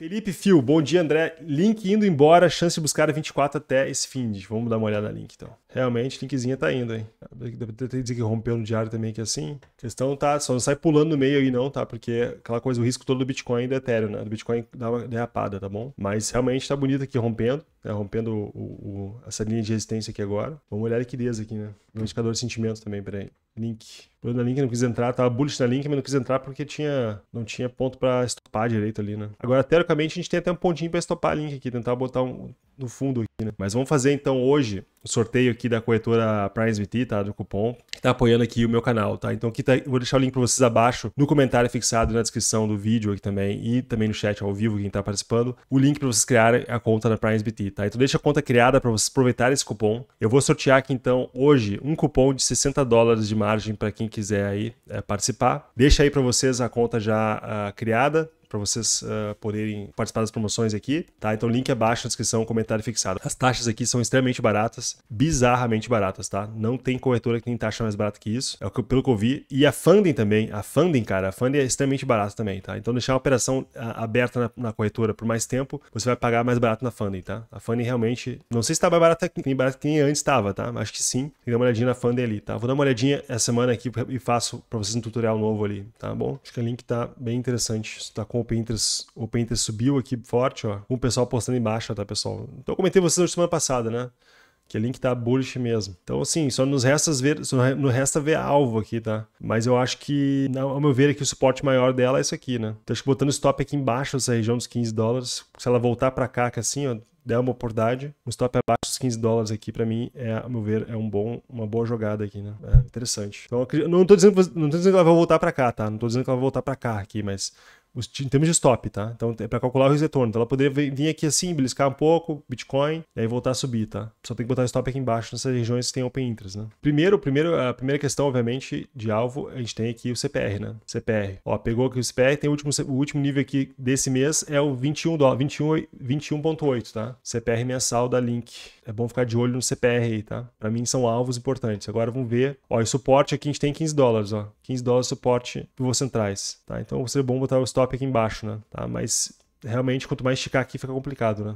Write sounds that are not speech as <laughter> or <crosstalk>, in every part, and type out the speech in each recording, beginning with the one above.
Felipe Fio, bom dia, André. Link indo embora, chance de buscar a 24 até esse fim. Vamos dar uma olhada no link, então. Realmente, linkzinha tá indo, hein? Tem dizer que rompeu no diário também, que é assim. A questão tá, só não sai pulando no meio aí, não, tá? Porque aquela coisa, o risco todo do Bitcoin e do Ethereum, né? Do Bitcoin dá uma derrapada, tá bom? Mas realmente tá bonito aqui rompendo, né? Rompendo o, o, essa linha de resistência aqui agora. Vamos olhar a liquidez aqui, né? Um indicador de sentimento também, peraí. Link. Pulando na Link, não quis entrar. Tava bullish na Link, mas não quis entrar porque tinha, não tinha ponto pra estopar direito ali, né? Agora, teoricamente, a gente tem até um pontinho pra estopar a Link aqui, tentar botar um no fundo aqui, né? Mas vamos fazer então hoje o sorteio aqui da corretora PrimeSBT, tá? Do cupom, que tá apoiando aqui o meu canal, tá? Então aqui tá, eu vou deixar o link para vocês abaixo, no comentário fixado na descrição do vídeo aqui também e também no chat ao vivo, quem tá participando, o link para vocês criarem a conta da PrimeSBT, tá? Então deixa a conta criada para vocês aproveitarem esse cupom. Eu vou sortear aqui então hoje um cupom de 60 dólares de margem para quem quiser aí é, participar. Deixa aí para vocês a conta já uh, criada para vocês uh, poderem participar das promoções aqui, tá? Então link abaixo na descrição, comentário fixado. As taxas aqui são extremamente baratas, bizarramente baratas, tá? Não tem corretora que tem taxa mais barata que isso, é o que, pelo que eu vi. E a funding também, a funding, cara, a funding é extremamente barata também, tá? Então deixar a operação ah, aberta na, na corretora por mais tempo, você vai pagar mais barato na funding, tá? A funding realmente, não sei se tá mais barata que, nem barata que antes estava, tá? Acho que sim. Tem que dar uma olhadinha na funding ali, tá? Vou dar uma olhadinha essa semana aqui e faço para vocês um tutorial novo ali, tá bom? Acho que o link tá bem interessante, está com o Pinterest. O Pinterest subiu aqui forte, ó. Com o pessoal postando embaixo, tá, pessoal? Então eu comentei vocês na semana passada, né? que o link tá bullish mesmo. Então, assim, só nos resta ver, só no resta ver alvo aqui, tá? Mas eu acho que, ao meu ver aqui, o suporte maior dela é isso aqui, né? Então, acho que botando stop aqui embaixo, essa região dos 15 dólares, se ela voltar para cá, que assim, ó, der uma oportunidade, um stop abaixo dos 15 dólares aqui, para mim, é, ao meu ver, é um bom, uma boa jogada aqui, né? É interessante. Então, não tô dizendo, não tô dizendo que ela vai voltar para cá, tá? Não tô dizendo que ela vai voltar para cá aqui, mas em termos de stop, tá? Então é para calcular o risco de retorno. Então ela poderia vir aqui assim, beliscar um pouco, Bitcoin, e aí voltar a subir, tá? Só tem que botar stop aqui embaixo nessas regiões que tem open interest, né? Primeiro, primeiro, a primeira questão, obviamente, de alvo, a gente tem aqui o CPR, né? CPR. Ó, pegou aqui o CPR, tem o último, o último nível aqui desse mês é o 21 dólares, 21 21.8, tá? CPR mensal da Link. É bom ficar de olho no CPR aí, tá? Para mim são alvos importantes. Agora vamos ver, ó, e suporte aqui a gente tem 15 dólares, ó. 15 dólares suporte pivô centrais, tá? Então seria bom botar o stop aqui embaixo, né? Tá? Mas realmente quanto mais esticar aqui fica complicado, né?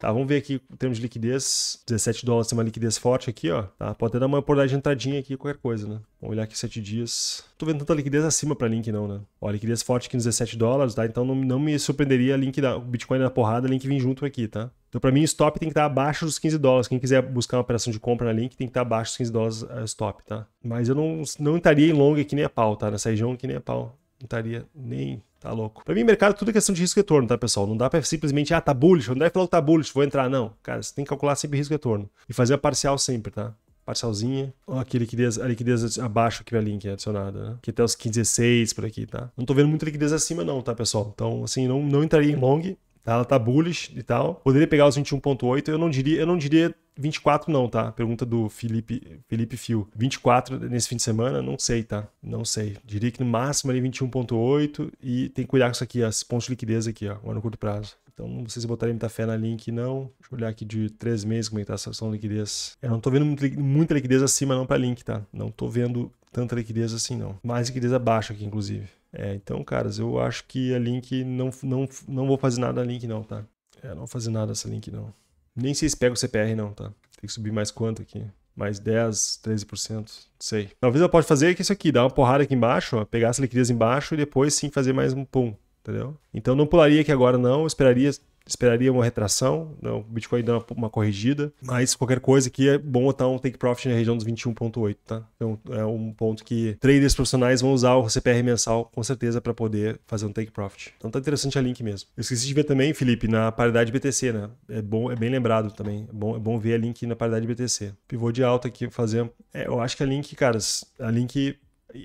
Tá, vamos ver aqui em termos de liquidez. 17 dólares tem uma liquidez forte aqui, ó. Tá, pode até dar uma oportunidade de entradinha aqui, qualquer coisa, né? Vamos olhar aqui 7 dias. Tô vendo tanta liquidez acima pra Link não, né? Ó, liquidez forte aqui nos 17 dólares, tá? Então não, não me surpreenderia Link da, o Bitcoin na porrada, a Link vir junto aqui, tá? Então pra mim o stop tem que estar abaixo dos 15 dólares. Quem quiser buscar uma operação de compra na Link tem que estar abaixo dos 15 dólares uh, stop, tá? Mas eu não, não estaria em long aqui nem a pau, tá? Nessa região aqui nem a pau. Não estaria nem Tá louco. Pra mim, mercado é tudo é questão de risco e retorno, tá, pessoal? Não dá pra simplesmente, ah, tá bullish, não deve falar que tá bullish, vou entrar, não. Cara, você tem que calcular sempre risco e retorno. E fazer a parcial sempre, tá? Parcialzinha. Ó, aqui liquidez, a liquidez abaixo aqui na link é adicionada, né? Aqui até os 15, por aqui, tá? Não tô vendo muita liquidez acima, não, tá, pessoal? Então, assim, não, não entraria em long. Tá? Ela tá bullish e tal. Poderia pegar os 21.8, eu não diria, eu não diria 24 não, tá? Pergunta do Felipe, Felipe Fio. 24 nesse fim de semana, não sei, tá? Não sei. Diria que no máximo ali 21.8 e tem que cuidar com isso aqui, ó, esse pontos de liquidez aqui, ó, agora no curto prazo. Então não sei se botarem muita fé na link, não. Deixa eu olhar aqui de três meses como é que tá a situação de liquidez. Eu é, não tô vendo muita liquidez acima não pra link, tá? Não tô vendo tanta liquidez assim, não. Mais liquidez abaixo aqui, inclusive. É, então, caras, eu acho que a Link não, não, não vou fazer nada a Link não, tá? É, não vou fazer nada essa Link não. Nem sei se pega o CPR não, tá? Tem que subir mais quanto aqui? Mais 10, 13%, sei. Talvez eu possa fazer que isso aqui, dar uma porrada aqui embaixo, ó, pegar as liquidez embaixo e depois sim fazer mais um pum, entendeu? Então não pularia aqui agora não, eu esperaria esperaria uma retração, não, o Bitcoin dando uma, corrigida, mas qualquer coisa aqui é bom botar um take profit na região dos 21.8, tá? Então é um ponto que traders profissionais vão usar o CPR mensal com certeza para poder fazer um take profit. Então tá interessante a link mesmo. Eu esqueci de ver também, Felipe, na paridade BTC, né? É bom, é bem lembrado também. É bom, é bom ver a link na paridade BTC. Pivô de alta aqui fazer. É, eu acho que a link, caras, a link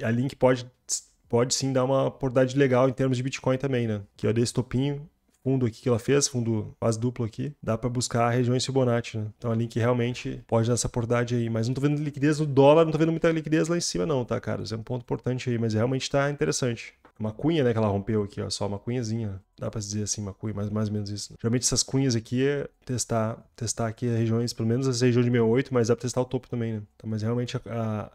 a link pode pode sim dar uma oportunidade legal em termos de Bitcoin também, né? Que é desse esse topinho, fundo aqui que ela fez, fundo quase duplo aqui, dá para buscar regiões Fibonacci, né? Então a Link realmente pode dar essa oportunidade aí, mas não tô vendo liquidez no dólar, não tô vendo muita liquidez lá em cima não, tá, cara? Isso é um ponto importante aí, mas realmente tá interessante. Uma cunha, né, que ela rompeu aqui, ó, só uma cunhazinha, dá para dizer assim, uma cunha, mas mais ou menos isso. Geralmente essas cunhas aqui é testar, testar aqui as regiões, pelo menos essa região de 68, mas dá para testar o topo também, né? Então, mas realmente, a,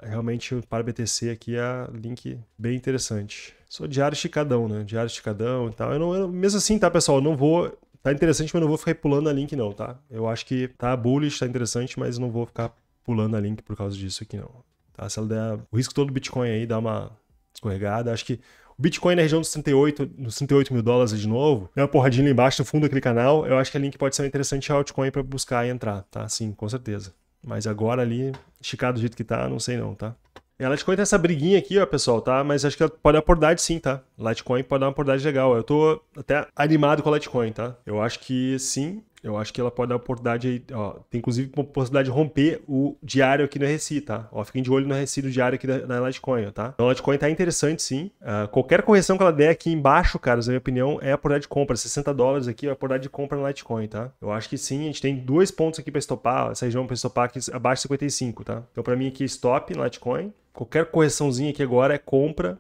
a, realmente para BTC aqui é a Link bem interessante. Sou diário esticadão, né? Diário esticadão e tal. Eu não, eu, mesmo assim, tá, pessoal? Eu não vou. Tá interessante, mas não vou ficar pulando a link, não, tá? Eu acho que tá bullish, tá interessante, mas não vou ficar pulando a link por causa disso aqui, não. Tá? Se ela der o risco todo do Bitcoin aí, dá uma escorregada. Acho que o Bitcoin na região dos 38, nos 38 mil dólares de novo, é uma porradinha ali embaixo no fundo daquele canal. Eu acho que a link pode ser interessante interessante altcoin para buscar e entrar, tá? Sim, com certeza. Mas agora ali, esticado do jeito que tá, não sei não, tá? A Litecoin tem essa briguinha aqui, ó, pessoal, tá? Mas acho que pode dar oportunidade sim, tá? Litecoin pode dar uma abordagem legal. Eu tô até animado com a Litecoin, tá? Eu acho que sim, eu acho que ela pode dar oportunidade, aí, ó, tem inclusive uma possibilidade de romper o diário aqui no RSI, tá? Ó, fiquem de olho no RSI do diário aqui da, da Litecoin, tá? Então a Litecoin tá interessante sim. Uh, qualquer correção que ela der aqui embaixo, cara, na minha opinião, é a oportunidade de compra. 60 dólares aqui é a oportunidade de compra na Litecoin, tá? Eu acho que sim, a gente tem dois pontos aqui para estopar, essa região para estopar aqui abaixo de 55, tá? Então para mim aqui é stop na Litecoin. Qualquer correçãozinha aqui agora é compra,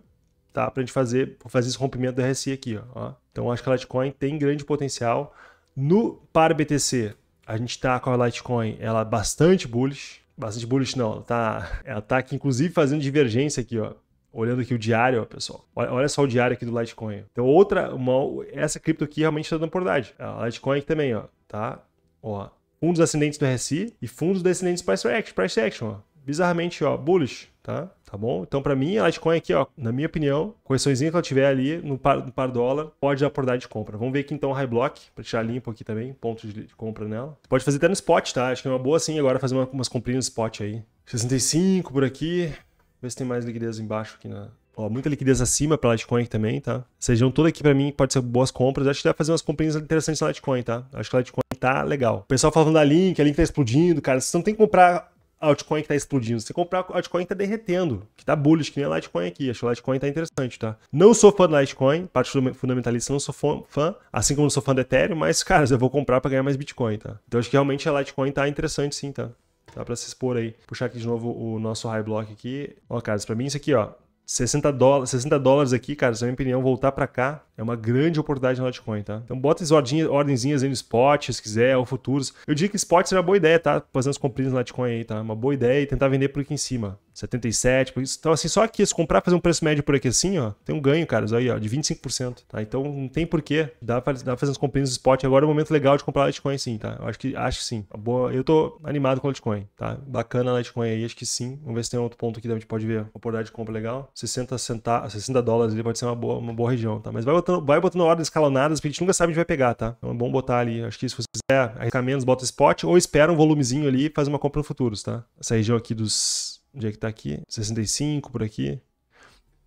tá? Pra gente fazer, fazer esse rompimento do RSI aqui, ó. Então acho que a Litecoin tem grande potencial. No par BTC, a gente está com a Litecoin, ela é bastante bullish. Bastante bullish não, ela tá, ela tá aqui, inclusive fazendo divergência aqui, ó. Olhando aqui o diário, ó, pessoal. Olha, olha, só o diário aqui do Litecoin. Então outra, uma, essa cripto aqui realmente está dando oportunidade. A Litecoin aqui também, ó, tá? Ó, fundos ascendentes do RSI e fundos descendentes price action, price action, ó. Bizarramente, ó, bullish, tá? tá bom? Então, para mim, a Litecoin aqui, ó, na minha opinião, correçõezinha que ela tiver ali no par, no par dólar, pode dar oportunidade de compra. Vamos ver aqui então o high block, para tirar limpo aqui também, ponto de, de compra nela. Pode fazer até no spot, tá? Acho que é uma boa sim agora fazer uma, umas comprinhas no spot aí. 65 por aqui. Ver se tem mais liquidez embaixo aqui na, Ó, muita liquidez acima para Litecoin também, tá? sejam região toda aqui para mim pode ser boas compras. Acho que dá fazer umas comprinhas interessantes na Litecoin, tá? Acho que a Litecoin tá legal. O pessoal falando da Link, a Link tá explodindo, cara. Vocês não tem que comprar altcoin que tá explodindo. Se você comprar altcoin que tá derretendo, que tá bullish, que nem a Litecoin aqui. Acho que a Litecoin tá interessante, tá? Não sou fã do Litecoin, parte fundamentalista, não sou fã, assim como não sou fã do Ethereum, mas, <laughs> cara, eu vou comprar para ganhar mais Bitcoin, tá? Então acho que realmente a Litecoin tá interessante sim, tá? Dá tá para se expor aí. Puxar aqui de novo o nosso high block aqui. Ó, cara, para mim isso aqui, ó, 60 dólares, 60 dólares aqui, cara, na minha opinião, voltar para cá é uma grande oportunidade no Litecoin, tá? Então bota as ordenzinhas aí no spot, se quiser, ou futuros. Eu diria que spot seria uma boa ideia, tá? Fazendo as comprinhas no Litecoin aí, tá? Uma boa ideia e tentar vender por aqui em cima. 77, então assim, só aqui, se comprar, fazer um preço médio por aqui assim, ó, tem um ganho, caras, aí, ó, de 25%, tá? Então não tem porquê, dá pra, dá pra fazer uns comprinhos no spot, agora é o momento legal de comprar Litecoin sim, tá? Eu acho que, acho que sim, boa, eu tô animado com Litecoin, tá? Bacana Litecoin aí, acho que sim, vamos ver se tem outro ponto aqui que a gente pode ver, uma oportunidade de compra legal, 60 centavos, 60 dólares ali pode ser uma boa, uma boa região, tá? Mas vai botando, vai botando ordens escalonadas, porque a gente nunca sabe onde vai pegar, tá? Então é bom botar ali, acho que se você quiser arriscar menos, bota spot, ou espera um volumezinho ali e faz uma compra no futuros, tá? Essa região aqui dos Onde é que tá aqui? 65 por aqui.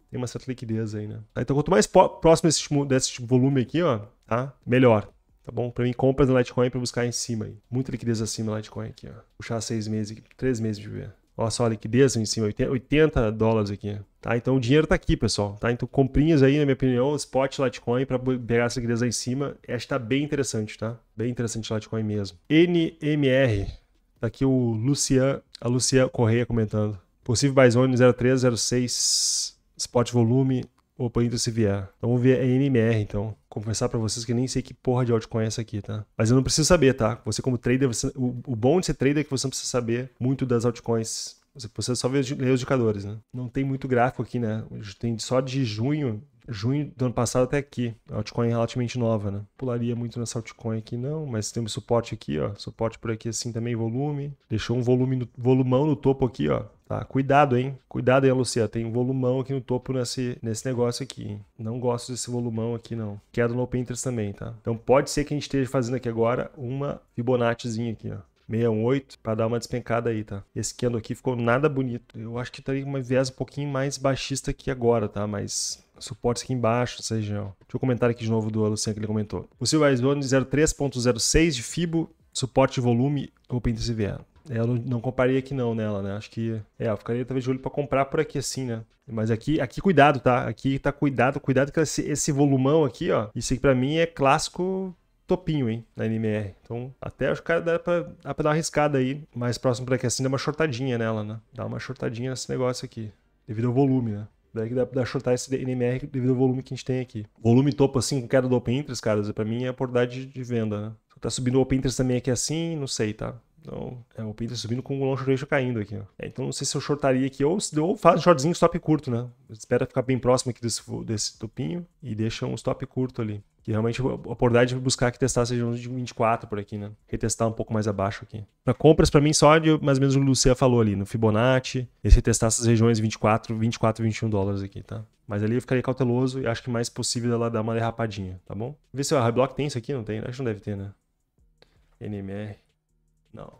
Tem uma certa liquidez aí, né? Então, quanto mais próximo desse, desse tipo volume aqui, ó, tá? Melhor. Tá bom? Pra mim, compras no Litecoin pra buscar em cima aí. Muita liquidez acima do Litecoin aqui, ó. Puxar seis meses, três meses de ver. Olha só a liquidez em cima, 80 dólares aqui. Tá? Então o dinheiro tá aqui, pessoal. Tá? Então comprinhas aí, na minha opinião, spot Litecoin para pegar essa liquidez aí em cima. Esta tá bem interessante, tá? Bem interessante Litecoin mesmo. NMR, Tá aqui o Lucian, a Lucian Correia comentando. Possível Byzone 0306, spot volume, open se vier. Então vamos ver a é MMR, então. Confessar para vocês que nem sei que porra de altcoin é essa aqui, tá? Mas eu não preciso saber, tá? Você como trader, você... o bom de ser trader é que você não precisa saber muito das altcoins. Você só vê os, os indicadores, né? Não tem muito gráfico aqui, né? Tem só de junho junho do ano passado até aqui. A altcoin é relativamente nova, né? Pularia muito nessa altcoin aqui, não, mas temos suporte aqui, ó. Suporte por aqui assim também, volume. Deixou um volume no, volumão no topo aqui, ó. Tá, cuidado, hein? Cuidado hein, Lucia. Tem um volumão aqui no topo nesse, nesse negócio aqui. Hein? Não gosto desse volumão aqui, não. Quero no Pinterest também, tá? Então pode ser que a gente esteja fazendo aqui agora uma Fibonaccizinha aqui, ó. 618 para dar uma despencada aí, tá? Esse candle aqui ficou nada bonito. Eu acho que tá estaria uma viés um pouquinho mais baixista que agora, tá? Mas suportes aqui embaixo nessa região. Deixa eu comentar aqui de novo do Luciano que ele comentou. O Silver Zone 03.06 de Fibo, suporte de volume Open TCVR. É, eu não, compararia aqui não nela, né? Acho que é, eu ficaria talvez de olho para comprar por aqui assim, né? Mas aqui, aqui cuidado, tá? Aqui tá cuidado, cuidado com esse, esse volumão aqui, ó. Isso aqui para mim é clássico topinho, hein, na NMR. Então, até acho que dá pra, dá pra dar uma arriscada aí. Mais próximo pra que assim, dá uma shortadinha nela, né? Dá uma shortadinha nesse negócio aqui. Devido ao volume, né? Daí que dá pra shortar esse NMR devido ao volume que a gente tem aqui. Volume topo assim, com queda do open interest, cara, pra mim é a oportunidade de venda, né? Tá subindo o open interest também aqui assim, não sei, tá? Então, é, o Peyton subindo com o long short caindo aqui. Ó. É, então, não sei se eu shortaria aqui ou se faz um shortzinho stop curto, né? Espera ficar bem próximo aqui desse, desse topinho e deixa um stop curto ali. Que realmente a oportunidade de buscar que testar seja de 24 por aqui, né? Retestar um pouco mais abaixo aqui. Para compras, para mim, só de mais ou menos o Lucia falou ali, no Fibonacci, esse testar essas regiões 24, 24, 21 dólares aqui, tá? Mas ali eu ficaria cauteloso e acho que mais possível ela dar uma derrapadinha, tá bom? Ver se o Reblock tem isso aqui, não tem? Acho que não deve ter, né? NMR. Não.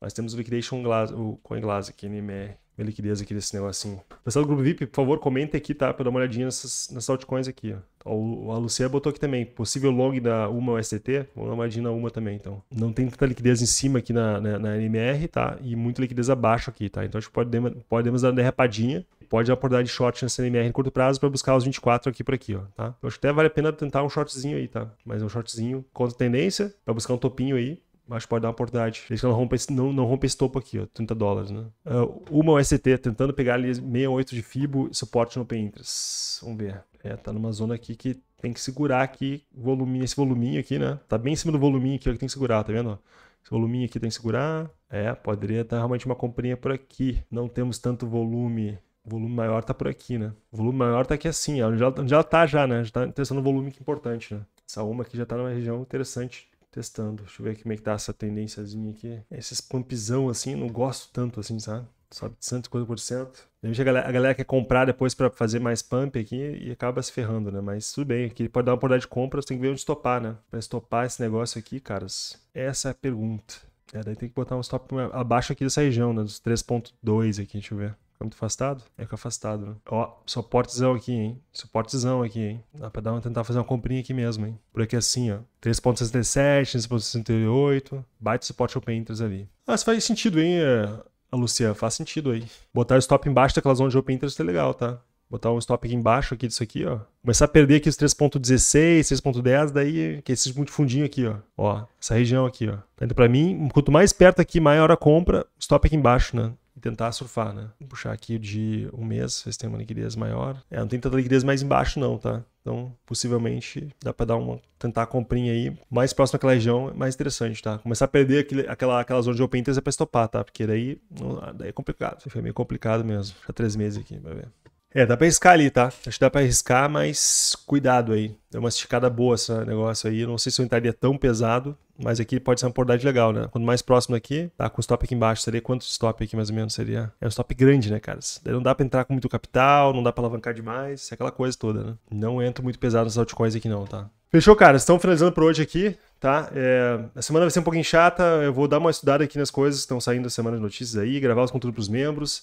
Nós temos o Liquidation Glass, CoinGlass aqui, NMR. Né? Minha liquidez aqui desse negocinho. Pessoal do grupo VIP, por favor, comenta aqui, tá? Pra dar uma olhadinha nessas, nessas altcoins aqui. Ó. A Lucia botou aqui também. Possível long da UMA USDT. Vamos dar uma olhadinha na UMA também, então. Não tem tanta liquidez em cima aqui na, na, na NMR, tá? E muita liquidez abaixo aqui, tá? Então acho que podemos, podemos dar uma derrapadinha. Pode aportar de short nessa NMR em curto prazo para buscar os 24 aqui por aqui, ó, tá? Eu acho que até vale a pena tentar um shortzinho aí, tá? Mas um shortzinho contra tendência, para buscar um topinho aí acho que pode dar uma oportunidade. Desde que ela rompa esse, não, não rompa esse topo aqui, ó, 30 dólares, né? Uh, uma UST tentando pegar ali 68 de FIBO, suporte no Open Interest. Vamos ver. É, tá numa zona aqui que tem que segurar aqui, volume, esse voluminho aqui, né? Tá bem em cima do voluminho aqui ó, que tem que segurar, tá vendo? Esse voluminho aqui tem que segurar. É, poderia estar realmente uma comprinha por aqui. Não temos tanto volume o volume maior tá por aqui, né? O volume maior tá aqui assim, ó, onde, ela, onde ela tá já, né? Já tá interessando um volume que é importante, né? Essa uma aqui já tá numa região interessante testando. Deixa eu ver como é que tá essa tendênciazinha aqui. É, esses pumpzão assim, não gosto tanto assim, sabe? Sobe 150%. A galera, a galera quer comprar depois para fazer mais pump aqui e acaba se ferrando, né? Mas tudo bem, aqui pode dar uma oportunidade de compra, você tem que ver onde estopar, né? Para estopar esse negócio aqui, caras, essa é a pergunta. É, daí tem que botar um stop abaixo aqui dessa região, né? Dos 3.2 aqui, deixa eu ver muito afastado? É que afastado, né? Ó, suportezão aqui, hein? Suportezão aqui, hein? Dá pra dar uma, tentar fazer uma comprinha aqui mesmo, hein? Por aqui assim, ó. 3.67, 3.68. Baita suporte open interest ali. Ah, isso faz sentido, hein, eh, a Luciana? Faz sentido aí. Botar o stop embaixo daquela zona de open interest é legal, tá? botar um stop aqui embaixo aqui disso aqui, ó. Começar a perder aqui os 3.16, 3.10, daí que é esse muito fundinho aqui, ó. Ó, essa região aqui, ó. Tá indo para mim, quanto mais perto aqui, maior a compra, stop aqui embaixo, né? e tentar surfar, né? Puxar aqui de um mês, ver se tem uma liquidez maior. É, não tem tanta liquidez mais embaixo não, tá? Então, possivelmente, dá para dar uma tentar comprinha aí. Mais próximo àquela região é mais interessante, tá? Começar a perder aquele, aquela, aquela zona de open interest é pra estopar, tá? Porque daí, não, daí é complicado. Foi meio complicado mesmo. Já três meses aqui, vai ver. É, dá pra arriscar ali, tá? Acho que dá pra arriscar, mas cuidado aí. É uma esticada boa esse negócio aí. Não sei se eu entraria tão pesado, mas aqui pode ser uma oportunidade legal, né? Quanto mais próximo aqui, tá? Com o stop aqui embaixo, seria quanto stop aqui mais ou menos seria? É um stop grande, né, cara? Daí não dá pra entrar com muito capital, não dá pra alavancar demais, é aquela coisa toda, né? Não entro muito pesado nas altcoins aqui não, tá? Fechou, cara. Estão finalizando por hoje aqui, tá? É... a semana vai ser um pouquinho chata, eu vou dar uma estudada aqui nas coisas que estão saindo da semana de notícias aí, gravar os conteúdos pros membros.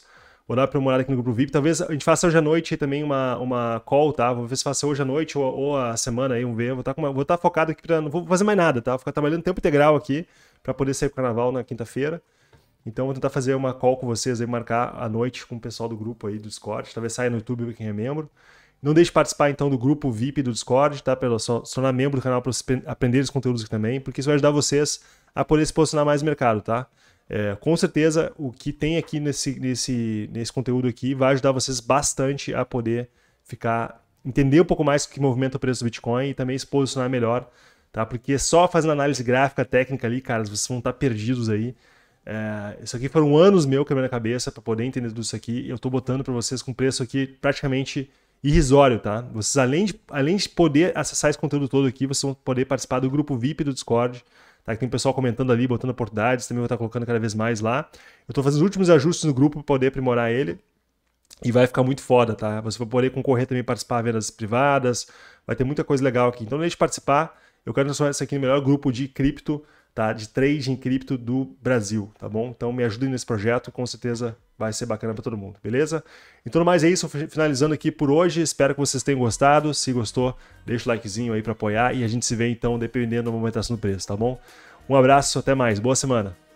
Orar para eu morar aqui no grupo VIP. Talvez a gente faça hoje à noite também uma, uma call, tá? Vou ver se faço hoje à noite ou, ou a semana aí, vamos ver. Vou tá estar tá focado aqui para. Não vou fazer mais nada, tá? Vou ficar trabalhando tempo integral aqui para poder sair pro carnaval na quinta-feira. Então vou tentar fazer uma call com vocês aí, marcar a noite com o pessoal do grupo aí do Discord. Talvez saia no YouTube quem é membro. Não deixe de participar então do grupo VIP do Discord, tá? Para se tornar membro do canal para aprender os conteúdos aqui também, porque isso vai ajudar vocês a poder se posicionar mais no mercado, tá? É, com certeza, o que tem aqui nesse, nesse, nesse conteúdo aqui vai ajudar vocês bastante a poder ficar entender um pouco mais o que movimenta o preço do Bitcoin e também se posicionar melhor, tá? Porque é só fazendo análise gráfica, técnica ali, cara, vocês vão estar perdidos aí. É, isso aqui foram anos meu quebrando a cabeça para poder entender tudo isso aqui. Eu estou botando para vocês com preço aqui praticamente irrisório, tá? Vocês além de, além de poder acessar esse conteúdo todo aqui, vocês vão poder participar do grupo VIP do Discord Tá? Tem pessoal comentando ali, botando oportunidades, também vou estar tá colocando cada vez mais lá. Eu estou fazendo os últimos ajustes no grupo para poder aprimorar ele. E vai ficar muito foda, tá? Você vai poder concorrer também, participar de vendas privadas, vai ter muita coisa legal aqui. Então, deixe participar. Eu quero transformar isso aqui no melhor grupo de cripto, tá? De trading cripto do Brasil, tá bom? Então, me ajudem nesse projeto, com certeza vai ser bacana para todo mundo, beleza? Então, mais é isso, finalizando aqui por hoje. Espero que vocês tenham gostado. Se gostou, deixa o likezinho aí para apoiar e a gente se vê então dependendo da movimentação do preço, tá bom? Um abraço, até mais. Boa semana.